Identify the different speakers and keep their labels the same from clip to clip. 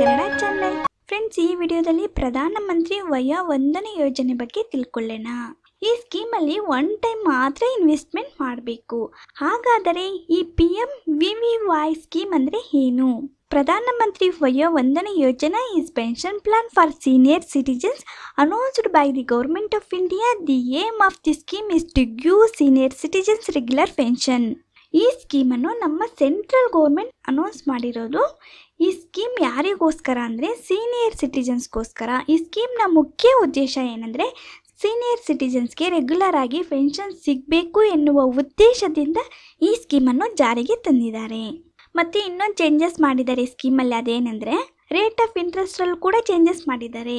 Speaker 1: Kannada channel friends ಈ ವಿಡಿಯೋದಲ್ಲಿ ಪ್ರಧಾನ ಮಂತ್ರಿ ವಯ ವಂದನೆ ಯೋಜನೆ ಬಗ್ಗೆ ತಿಳ್ಕೊಳ್ಳೋಣ ಈ ಸ್ಕೀಮ್ ಅಲ್ಲಿ ಒನ್ ಟೈಮ್ ಮಾತ್ರ ಇನ್ವೆಸ್ಟ್ಮೆಂಟ್ ಮಾಡಬೇಕು ಹಾಗಾದರೆ ಈ P M V V scheme ಅಂದರೆ ಏನು Pradhanmantri Vayo Vandana Yojana is pension plan for senior citizens announced by the government of India the aim of the scheme is to give senior citizens regular pension ಈ ಸ್ಕೀಮನ್ನು ನಮ್ಮ central government announce ಮಾಡಿರೋದು ಈ scheme ಯಾರಿಗೋಸ್ಕರ ಅಂದರೆ senior ಸಿಟಿಜನ್ಸ್ಗೋಸ್ಕರ ಈ ಸ್ಕೀಮ್ನ ಮುಖ್ಯ ಉದ್ದೇಶ ಏನಂದರೆ ಸೀನಿಯರ್ ಸಿಟಿಜನ್ಸ್ಗೆ ರೆಗ್ಯುಲರ್ ಆಗಿ ಪೆನ್ಷನ್ ಸಿಗಬೇಕು ಎನ್ನುವ ಉದ್ದೇಶದಿಂದ ಈ ಸ್ಕೀಮನ್ನು ಜಾರಿಗೆ ತಂದಿದ್ದಾರೆ ಮತ್ತು ಇನ್ನೊಂದು ಚೇಂಜಸ್ ಮಾಡಿದ್ದಾರೆ ಸ್ಕೀಮಲ್ಲಿ ಅದೇನೆಂದರೆ ರೇಟ್ ಆಫ್ ಇಂಟ್ರೆಸ್ಟಲ್ಲೂ ಕೂಡ ಚೇಂಜಸ್ ಮಾಡಿದ್ದಾರೆ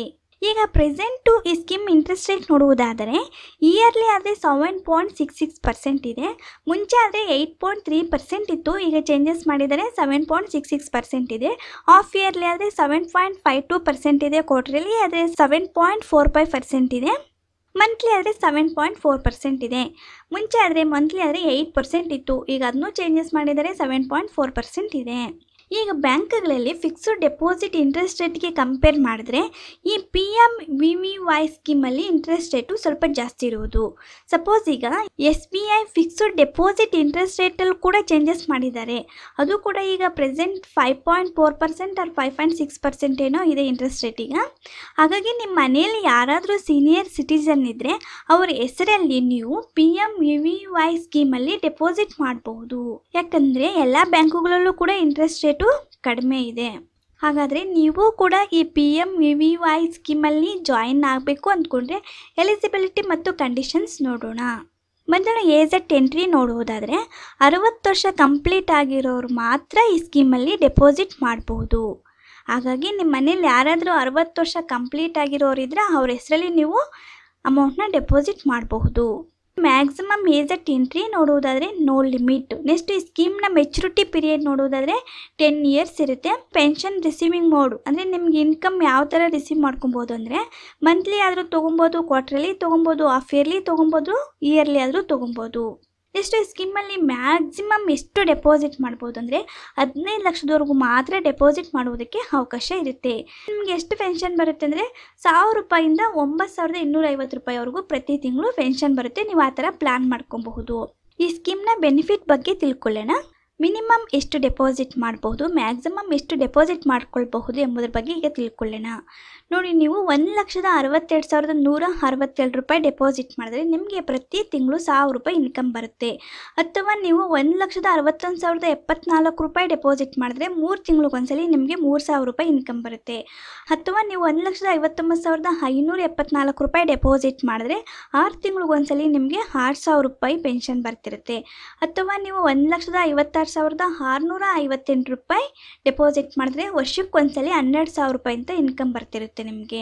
Speaker 1: ಈಗ ಪ್ರೆಸೆಂಟು ಈ ಸ್ಕೀಮ್ ಇಂಟ್ರೆಸ್ಟ್ ರೇಟ್ ನೋಡುವುದಾದರೆ ಇಯರ್ಲಿ ಆದರೆ seven point six six percent ಇದೆ ಮುಂಚೆ ಆದರೆ ಏಯ್ಟ್ ಪಾಯಿಂಟ್ ತ್ರೀ ಪರ್ಸೆಂಟ್ ಇತ್ತು ಈಗ ಚೇಂಜಸ್ ಮಾಡಿದರೆ seven point six six percent ಇದೆ ಆಫ್ ಇಯರ್ಲಿ ಆದರೆ seven point five two percent ಇದೆ ಕ್ವಾರ್ಟರ್ಲಿ ಆದರೆ seven point four five percent ಇದೆ ಮಂತ್ಲಿ ಆದರೆ ಸೆವೆನ್ ಪಾಯಿಂಟ್ ಫೋರ್ ಪರ್ಸೆಂಟ್ ಇದೆ ಮುಂಚೆ ಆದರೆ ಮಂತ್ಲಿ ಆದರೆ ಏಯ್ಟ್ ಪರ್ಸೆಂಟ್ ಇತ್ತು ಈಗ ಅದನ್ನೂ ಚೇಂಜಸ್ ಮಾಡಿದರೆ ಸೆವೆನ್ ಪಾಯಿಂಟ್ ಫೋರ್ ಪರ್ಸೆಂಟ್ ಇದೆ ಈಗ ಬ್ಯಾಂಕ್ಗಳಲ್ಲಿ ಫಿಕ್ಸ್ಡ್ ಡೆಪಾಸಿಟ್ ಇಂಟ್ರೆಸ್ಟ್ ರೇಟ್ಗೆ ಕಂಪೇರ್ ಮಾಡಿದ್ರೆ ಈ P M V V Y ಸ್ಕೀಮಲ್ಲಿ ಇಂಟ್ರೆಸ್ಟ್ ರೇಟು ಸ್ವಲ್ಪ ಜಾಸ್ತಿ ಇರುವುದು ಸಪೋಸ್ ಈಗ S B I fixed deposit interest ರೇಟಲ್ಲಿ ಕೂಡ ಚೇಂಜಸ್ ಮಾಡಿದ್ದಾರೆ ಅದು ಕೂಡ ಈಗ present five point four percent or five point six percent ಏನೋ ಇದೆ ಇಂಟ್ರೆಸ್ಟ್ ಈಗ ಹಾಗಾಗಿ ನಿಮ್ಮ ಮನೆಯಲ್ಲಿ ಯಾರಾದರೂ ಸೀನಿಯರ್ ಸಿಟಿಸನ್ ಇದ್ದರೆ ಅವರ ಹೆಸರಲ್ಲಿ ನೀವು P M V V Y ಸ್ಕೀಮಲ್ಲಿ ಡೆಪಾಸಿಟ್ ಮಾಡಬಹುದು ಯಾಕಂದರೆ ಎಲ್ಲ ಬ್ಯಾಂಕುಗಳಲ್ಲೂ ಕೂಡ ಇಂಟ್ರೆಸ್ಟ್ ರೇಟು ಅಷ್ಟು ಕಡಿಮೆ ಇದೆ ಹಾಗಾದರೆ ನೀವು ಕೂಡ ಈ P M V V Y ಸ್ಕೀಮಲ್ಲಿ ಜಾಯಿನ್ ಆಗಬೇಕು ಅಂದ್ಕೊಂಡ್ರೆ ಎಲಿಜಿಬಿಲಿಟಿ ಮತ್ತು ಕಂಡೀಷನ್ಸ್ ನೋಡೋಣ ಮೊದಲು ಏಜ್ ಅಟ್ ಎಂಟ್ರಿ ನೋಡುವುದಾದರೆ ಅರವತ್ತು ವರ್ಷ ಕಂಪ್ಲೀಟ್ ಆಗಿರೋರು ಮಾತ್ರ ಈ ಸ್ಕೀಮಲ್ಲಿ ಡೆಪಾಸಿಟ್ ಮಾಡಬಹುದು ಹಾಗಾಗಿ ನಿಮ್ಮ ಮನೇಲಿ ಯಾರಾದರೂ ಅರವತ್ತು ವರ್ಷ ಕಂಪ್ಲೀಟ್ ಆಗಿರೋರಿದ್ರೆ ಅವ್ರ ಹೆಸರಲ್ಲಿ ನೀವು ಅಮೌಂಟ್ನ ಡೆಪಾಸಿಟ್ ಮಾಡಬಹುದು ಮ್ಯಾಕ್ಸಿಮಮ್ ಏಜ್ ಅಟ್ ಎಂಟ್ರಿ ನೋಡುವುದಾದರೆ ನೋ ಲಿಮಿಟ್ ನೆಕ್ಸ್ಟ್ ಈ ಸ್ಕೀಮ್ನ ಮೆಚುರಿಟಿ ಪೀರಿಯಡ್ ನೋಡುವುದಾದರೆ ಟೆನ್ ಇಯರ್ಸ್ ಇರುತ್ತೆ ಪೆನ್ಷನ್ ರಿಸೀವಿಂಗ್ ಮೋಡು ಅಂದರೆ ನಿಮ್ಗೆ ಇನ್ಕಮ್ ಯಾವ ಥರ ರಿಸೀವ್ ಮಾಡ್ಕೊಬೋದು ಅಂದರೆ ಮಂತ್ಲಿ ಆದರೂ ತೊಗೊಬೋದು ಕ್ವಾರ್ಟ್ರಲಿ ತೊಗೊಬೋದು ಹಾಫ್ ಇಯರ್ಲಿ ತೊಗೊಬೋದು ಇಯರ್ಲಿ ಆದರೂ ತೊಗೊಬೋದು ಎಷ್ಟು ಈ ಸ್ಕೀಮಲ್ಲಿ ಮ್ಯಾಕ್ಸಿಮಮ್ ಎಷ್ಟು ಡೆಪಾಸಿಟ್ ಮಾಡ್ಬೋದು ಅಂದರೆ ಹದಿನೈದು ಲಕ್ಷದವರೆಗೂ ಮಾತ್ರ ಡೆಪಾಸಿಟ್ ಮಾಡುವುದಕ್ಕೆ ಅವಕಾಶ ಇರುತ್ತೆ ನಿಮಗೆ ಎಷ್ಟು ಪೆನ್ಷನ್ ಬರುತ್ತೆ ಅಂದರೆ ಸಾವಿರ ರೂಪಾಯಿಂದ ಒಂಬತ್ತು ಸಾವಿರದ ಇನ್ನೂರೈವತ್ತು ರೂಪಾಯಿವರೆಗೂ ಪ್ರತಿ ತಿಂಗಳು ಪೆನ್ಷನ್ ಬರುತ್ತೆ ನೀವು ಆ ಥರ ಪ್ಲ್ಯಾನ್ ಮಾಡ್ಕೊಬಹುದು ಈ ಸ್ಕೀಮ್ನ ಬೆನಿಫಿಟ್ ಬಗ್ಗೆ ತಿಳ್ಕೊಳ್ಳೋಣ ಮಿನಿಮಮ್ ಎಷ್ಟು ಡೆಪಾಸಿಟ್ ಮಾಡಬಹುದು ಮ್ಯಾಕ್ಸಿಮಮ್ ಎಷ್ಟು ಡೆಪಾಸಿಟ್ ಮಾಡ್ಕೊಳ್ಬಹುದು ಎಂಬುದ್ರ ಬಗ್ಗೆ ಈಗ ತಿಳ್ಕೊಳ್ಳೋಣ ನೋಡಿ ನೀವು ಒಂದು ಲಕ್ಷದ ಅರವತ್ತೆರಡು ಸಾವಿರದ ನೂರ ಅರವತ್ತೆರಡು ರೂಪಾಯಿ ಡೆಪಾಸಿಟ್ ಮಾಡಿದ್ರೆ ನಿಮಗೆ ಪ್ರತಿ ತಿಂಗಳು ಸಾವಿರ ರೂಪಾಯಿ ಇನ್ಕಮ್ ಬರುತ್ತೆ ಅಥವಾ ನೀವು ಒಂದು ಲಕ್ಷದ ಅರವತ್ತೊಂದು ಸಾವಿರದ ಎಪ್ಪತ್ನಾಲ್ಕು ರೂಪಾಯಿ ಡೆಪಾಸಿಟ್ ಮಾಡಿದ್ರೆ ಮೂರು ತಿಂಗಳಿಗೊಂದ್ಸಲಿ ನಿಮಗೆ ಮೂರು ಸಾವಿರ ರೂಪಾಯಿ ಇನ್ಕಮ್ ಬರುತ್ತೆ ಅಥವಾ ನೀವು ಒಂದು ಲಕ್ಷದ ಐವತ್ತೊಂಬತ್ತು ಸಾವಿರದ ಐನೂರ ಎಪ್ಪತ್ನಾಲ್ಕು ರೂಪಾಯಿ ಡೆಪಾಸಿಟ್ ಮಾಡಿದ್ರೆ ಆರು ತಿಂಗಳಿಗೊಂದ್ಸಲಿ ನಿಮಗೆ ಆರು ಸಾವಿರ ರೂಪಾಯಿ ಪೆನ್ಷನ್ ಬರ್ತಿರುತ್ತೆ ಅಥವಾ ನೀವು ಒಂದು ಲಕ್ಷದ ಐವತ್ತಾರು ಹನ್ನೆರಡು ಸಾವಿರದ ಆರುನೂರ ಐವತ್ತೆಂಟು ರೂಪಾಯಿ ಡೆಪಾಸಿಟ್ ಮಾಡಿದ್ರೆ ವರ್ಷಕ್ಕೆ ಒಂದ್ಸಲ ಹನ್ನೆರಡು ಸಾವಿರ ರೂಪಾಯಿ ಅಂತ ಇನ್ಕಮ್ ಬರ್ತಿರುತ್ತೆ ನಿಮಗೆ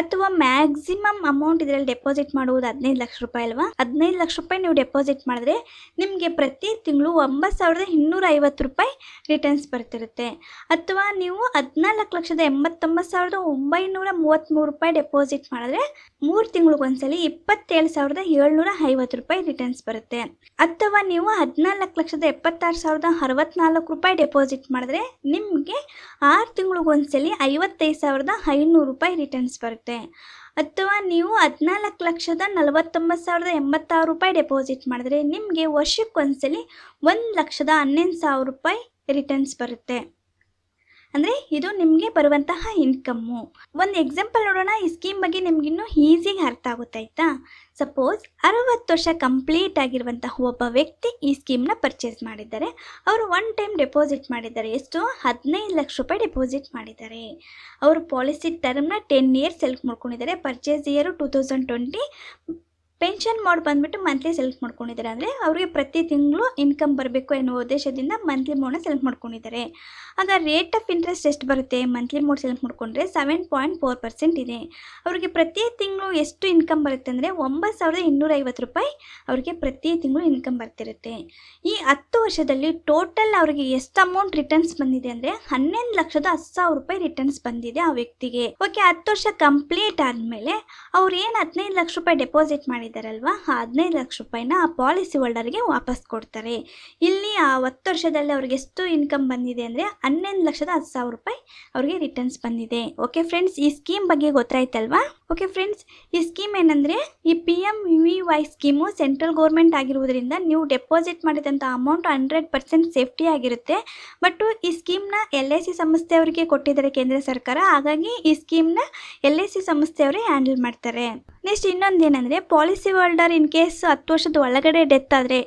Speaker 1: ಅಥವಾ ಮ್ಯಾಕ್ಸಿಮಮ್ ಅಮೌಂಟ್ ಇದರಲ್ಲಿ ಡೆಪಾಸಿಟ್ ಮಾಡುವುದು ಹದಿನೈದು ಲಕ್ಷ ರೂಪಾಯಿ ಅಲ್ವಾ ಹದಿನೈದು ಲಕ್ಷ ರೂಪಾಯಿ ನೀವು ಡೆಪಾಸಿಟ್ ಮಾಡಿದ್ರೆ ನಿಮಗೆ ಪ್ರತಿ ತಿಂಗಳು ಒಂಬತ್ತು ಸಾವಿರದ ಇನ್ನೂರ ಐವತ್ತು ರೂಪಾಯಿ ರಿಟರ್ನ್ಸ್ ಬರ್ತಿರುತ್ತೆ ಅಥವಾ ನೀವು ಹದಿನಾಲ್ಕು ಲಕ್ಷದ ಎಂಬತ್ತೊಂಬತ್ತು ಸಾವಿರದ ಒಂಬೈನೂರ ಮೂವತ್ತ್ಮೂರು ರೂಪಾಯಿ ಡೆಪಾಸಿಟ್ ಮಾಡಿದ್ರೆ ಮೂರು ತಿಂಗಳಿಗೊಂದ್ಸಲಿ ಇಪ್ಪತ್ತೇಳು ಸಾವಿರದ ಏಳ್ನೂರ ಐವತ್ತು ರೂಪಾಯಿ ರಿಟರ್ನ್ಸ್ ಬರುತ್ತೆ ಅಥವಾ ನೀವು ಹದಿನಾಲ್ಕು ಲಕ್ಷದ ಎಪ್ಪತ್ತಾರು ಸಾವಿರದ ಅರವತ್ನಾಲ್ಕು ರೂಪಾಯಿ ಡೆಪಾಸಿಟ್ ಮಾಡಿದ್ರೆ ನಿಮಗೆ ಆರು ತಿಂಗಳಿಗೊಂದ್ಸಲಿ ಐವತ್ತೈದು ಸಾವಿರದ ಐನೂರು ರೂಪಾಯಿ ರಿಟರ್ನ್ಸ್ ಬರುತ್ತೆ ಆಗುತ್ತೆ ಅಥವಾ ನೀವು ಹದಿನಾಲ್ಕು ಲಕ್ಷದ ನಲವತ್ತೊಂಬತ್ತು ಸಾವಿರದ ಎಂಬತ್ತಾರು ರೂಪಾಯಿ ಡೆಪಾಸಿಟ್ ಮಾಡಿದ್ರೆ ನಿಮಗೆ ವರ್ಷಕ್ಕೊಂದ್ಸಲಿ ಒಂದು ಲಕ್ಷದ ಹನ್ನೊಂದು ಸಾವಿರ ರೂಪಾಯಿ ರಿಟರ್ನ್ಸ್ ಬರುತ್ತೆ ಅಂದರೆ ಇದು ನಿಮಗೆ ಬರುವಂತಹ ಇನ್ಕಮ್ಮು ಒಂದು ಎಕ್ಸಾಂಪಲ್ ನೋಡೋಣ ಈ ಸ್ಕೀಮ್ ಬಗ್ಗೆ ನಿಮಗಿನ್ನೂ ಈಸಿಗೆ ಅರ್ಥ ಆಗುತ್ತೆ ಸಪೋಸ್ ಅರವತ್ತು ವರ್ಷ ಕಂಪ್ಲೀಟ್ ಆಗಿರುವಂತಹ ಒಬ್ಬ ವ್ಯಕ್ತಿ ಈ ಸ್ಕೀಮ್ನ ಪರ್ಚೇಸ್ ಮಾಡಿದ್ದಾರೆ ಅವರು ಒನ್ ಟೈಮ್ ಡೆಪಾಸಿಟ್ ಮಾಡಿದ್ದಾರೆ ಎಷ್ಟು ಹದಿನೈದು ಲಕ್ಷ ರೂಪಾಯಿ ಡೆಪಾಸಿಟ್ ಮಾಡಿದ್ದಾರೆ ಅವರು ಪಾಲಿಸಿ ಟರ್ಮ್ನ ಟೆನ್ ಇಯರ್ಸ್ ಸೆಲೆಕ್ಟ್ ಮಾಡ್ಕೊಂಡಿದ್ದಾರೆ purchase year two thousand twenty pension mode ಬಂದ್ಬಿಟ್ಟು ಮಂತ್ಲಿ ಸೆಲೆಕ್ಟ್ ಮಾಡ್ಕೊಂಡಿದ್ದಾರೆ ಅಂದರೆ ಅವರಿಗೆ ಪ್ರತಿ ತಿಂಗಳು ಇನ್ಕಮ್ ಬರಬೇಕು ಎನ್ನುವ ಉದ್ದೇಶದಿಂದ ಮಂತ್ಲಿ ಮೋಡನ್ನ ಸೆಲೆಕ್ಟ್ ಮಾಡ್ಕೊಂಡಿದ್ದಾರೆ ಆಗ ರೇಟ್ ಆಫ್ ಇಂಟ್ರೆಸ್ಟ್ ಎಷ್ಟು ಬರುತ್ತೆ ಮಂತ್ಲಿ ಮೋಡ್ ಸೆಲೆಕ್ಟ್ ಮಾಡಿಕೊಂಡ್ರೆ ಸೆವೆನ್ ಪಾಯಿಂಟ್ ಫೋರ್ ಪರ್ಸೆಂಟ್ ಇದೆ ಅವರಿಗೆ ಪ್ರತಿ ತಿಂಗಳು ಎಷ್ಟು ಇನ್ಕಮ್ ಬರುತ್ತೆ ಅಂದರೆ ಒಂಬತ್ತು ಸಾವಿರದ ಇನ್ನೂರೈವತ್ತು ರೂಪಾಯಿ ಅವರಿಗೆ ಪ್ರತಿ ತಿಂಗಳು ಇನ್ಕಮ್ ಬರ್ತಿರುತ್ತೆ ಈ ಹತ್ತು ವರ್ಷದಲ್ಲಿ ಟೋಟಲ್ ಅವರಿಗೆ ಎಷ್ಟು ಅಮೌಂಟ್ ರಿಟರ್ನ್ಸ್ ಬಂದಿದೆ ಅಂದರೆ ಹನ್ನೊಂದು ಲಕ್ಷದ ಹತ್ತು ಸಾವಿರ ರೂಪಾಯಿ ರಿಟರ್ನ್ಸ್ ಬಂದಿದೆ ಆ ವ್ಯಕ್ತಿಗೆ ಓಕೆ ಹತ್ತು ವರ್ಷ ಕಂಪ್ಲೀಟ್ ಆದಮೇಲೆ ಅವ್ರು ಏನು ಹದಿನೈದು ಲಕ್ಷ ರೂಪಾಯಿ ಡೆಪಾಸಿಟ್ ಮಾಡಿದ್ದಾರೆ ಅಲ್ವಾ ಆ ಹದಿನೈದು ಲಕ್ಷ ರೂಪಾಯಿನ ಆ ಪಾಲಿಸಿ ಹೋಲ್ಡರ್ಗೆ ವಾಪಸ್ ಕೊಡ್ತಾರೆ ಇಲ್ಲಿ ಆ ಹತ್ತು ವರ್ಷದಲ್ಲಿ ಅವ್ರಿಗೆ ಎಷ್ಟು ಇನ್ಕಮ್ ಬಂದಿದೆ ಅಂದರೆ ಹನ್ನೊಂದು ಲಕ್ಷದ ಹತ್ತು ಸಾವಿರ ರೂಪಾಯಿ ಅವ್ರಿಗೆ ರಿಟರ್ನ್ಸ್ ಬಂದಿದೆ ಓಕೆ ಫ್ರೆಂಡ್ಸ್ ಈ ಸ್ಕೀಮ್ ಬಗ್ಗೆ ಗೊತ್ತಾಯ್ತಲ್ವಾ ಓಕೆ ಫ್ರೆಂಡ್ಸ್ ಈ ಸ್ಕೀಮ್ ಏನಂದರೆ ಈ P M V Y scheme central government ಆಗಿರುವುದರಿಂದ ನೀವು ಡೆಪಾಸಿಟ್ ಮಾಡಿದಂಥ ಅಮೌಂಟ್ ಹಂಡ್ರೆಡ್ ಪರ್ಸೆಂಟ್ ಸೇಫ್ಟಿ ಆಗಿರುತ್ತೆ ಬಟ್ ಈ ಸ್ಕೀಮ್ನ ಎಲ್ ಐ ಸಿ ಸಂಸ್ಥೆಯವರಿಗೆ ಕೊಟ್ಟಿದ್ದಾರೆ ಕೇಂದ್ರ ಸರ್ಕಾರ ಹಾಗಾಗಿ ಈ ಸ್ಕೀಮ್ನ ಎಲ್ ಐ ಸಿ ಸಂಸ್ಥೆಯವರೇ ಹ್ಯಾಂಡಲ್ ಮಾಡ್ತಾರೆ ನೆಕ್ಸ್ಟ್ ಏನಂದ್ರೆ policy policy holder in case ಹತ್ತು ವರ್ಷದ ಒಳಗಡೆ ಡೆತ್ ಆದರೆ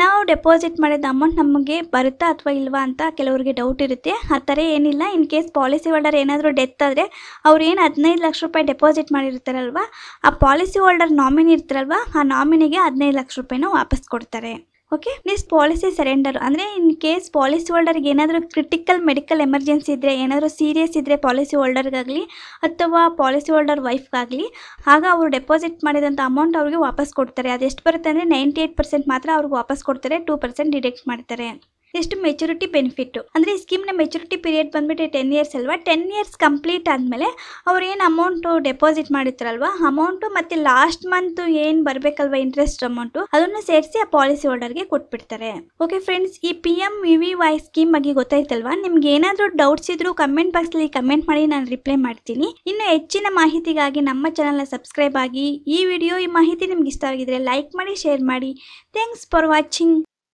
Speaker 1: ನಾವು ಡೆಪಾಸಿಟ್ ಮಾಡಿದ ಅಮೌಂಟ್ ನಮಗೆ ಬರುತ್ತಾ ಅಥವಾ ಇಲ್ವಾ ಅಂತ ಕೆಲವರಿಗೆ ಡೌಟ್ ಇರುತ್ತೆ ಆ ಥರ ಏನಿಲ್ಲ ಇನ್ ಕೇಸ್ ಪಾಲಿಸಿ ಹೋಲ್ಡರ್ ಏನಾದರೂ ಡೆತ್ ಆದರೆ ಅವ್ರು ಏನು ಹದಿನೈದು ಲಕ್ಷ ರೂಪಾಯಿ ಡೆಪಾಸಿಟ್ ಮಾಡಿರ್ತಾರಲ್ವ ಆ ಪಾಲಿಸಿ ಹೋಲ್ಡರ್ ನಾಮಿನಿ ಇರ್ತಾರಲ್ವ ಆ ನಾಮಿನಿಗೆ ಹದಿನೈದು ಲಕ್ಷ ರೂಪಾಯಿನ ವಾಪಸ್ ಕೊಡ್ತಾರೆ ಓಕೆ ಪ್ಲೀಸ್ ಪಾಲಿಸಿ ಸರೆಂಡರ್ ಅಂದರೆ ಇನ್ ಕೇಸ್ ಪಾಲಿಸಿ ಹೋಲ್ಡರ್ಗೆ ಏನಾದರೂ ಕ್ರಿಟಿಕಲ್ ಮೆಡಿಕಲ್ ಎಮರ್ಜೆನ್ಸಿ ಇದ್ದರೆ ಏನಾದರೂ ಸೀರಿಯಸ್ ಇದ್ದರೆ ಪಾಲಿಸಿ ಹೋಲ್ಡರ್ಗಾಗಲಿ ಅಥವಾ ಪಾಲಿಸಿ ಹೋಲ್ಡರ್ ವೈಫ್ಗಾಗಲಿ ಆಗ ಅವರು ಡೆಪಾಸಿಟ್ ಮಾಡಿದಂಥ ಅಮೌಂಟ್ ಅವ್ರಿಗೆ ವಾಪಸ್ ಕೊಡ್ತಾರೆ ಅದೆಷ್ಟು ಬರುತ್ತೆ ಅಂದರೆ ನೈಂಟಿ ಏಯ್ಟ್ ಪರ್ಸೆಂಟ್ ಮಾತ್ರ ಅವ್ರಿಗೆ ವಾಪಸ್ ಕೊಡ್ತಾರೆ ಟೂ ಪರ್ಸೆಂಟ್ ಡಿಡೆಕ್ಟ್ ಮಾಡ್ತಾರೆ ಎಷ್ಟು ಮೆಚುರಿಟಿ ಬೆನಿಫಿಟ್ಟು ಅಂದರೆ ಈ ಸ್ಕೀಮ್ ನ ಮೆಚುರಿಟಿ ಪೀರಿಯಡ್ ಬಂದುಬಿಟ್ಟು ಟೆನ್ ಇಯರ್ಸ್ ಅಲ್ವಾ ಟೆನ್ ಇಯರ್ಸ್ ಕಂಪ್ಲೀಟ್ ಆದಮೇಲೆ ಅವ್ರು ಏನು ಅಮೌಂಟು ಡೆಪಾಸಿಟ್ ಮಾಡಿರ್ತಾರಲ್ವ ಅಮೌಂಟು ಮತ್ತು ಲಾಸ್ಟ್ ಮಂತ್ ಏನು ಬರಬೇಕಲ್ವ ಇಂಟ್ರೆಸ್ಟ್ ಅಮೌಂಟು ಅದನ್ನು ಸೇರಿಸಿ ಆ ಪಾಲಿಸಿ ಗೆ ಕೊಟ್ಬಿಡ್ತಾರೆ ಓಕೆ ಫ್ರೆಂಡ್ಸ್ ಈ P M V V Y scheme ಬಗ್ಗೆ ಗೊತ್ತಾಯ್ತಲ್ವಾ ನಿಮ್ಗೆ ಏನಾದರೂ ಡೌಟ್ಸ್ ಇದ್ರೂ ಕಮೆಂಟ್ ಅಲ್ಲಿ ಕಮೆಂಟ್ ಮಾಡಿ ನಾನು ರಿಪ್ಲೈ ಮಾಡ್ತೀನಿ ಇನ್ನು ಹೆಚ್ಚಿನ ಮಾಹಿತಿಗಾಗಿ ನಮ್ಮ ಚಾನಲ್ನ ಸಬ್ಸ್ಕ್ರೈಬ್ ಆಗಿ ಈ ವಿಡಿಯೋ ಈ ಮಾಹಿತಿ ನಿಮ್ಗೆ ಇಷ್ಟ ಆಗಿದ್ರೆ ಲೈಕ್ ಮಾಡಿ ಶೇರ್ ಮಾಡಿ ಥ್ಯಾಂಕ್ಸ್ ಫಾರ್ ವಾಚಿಂಗ್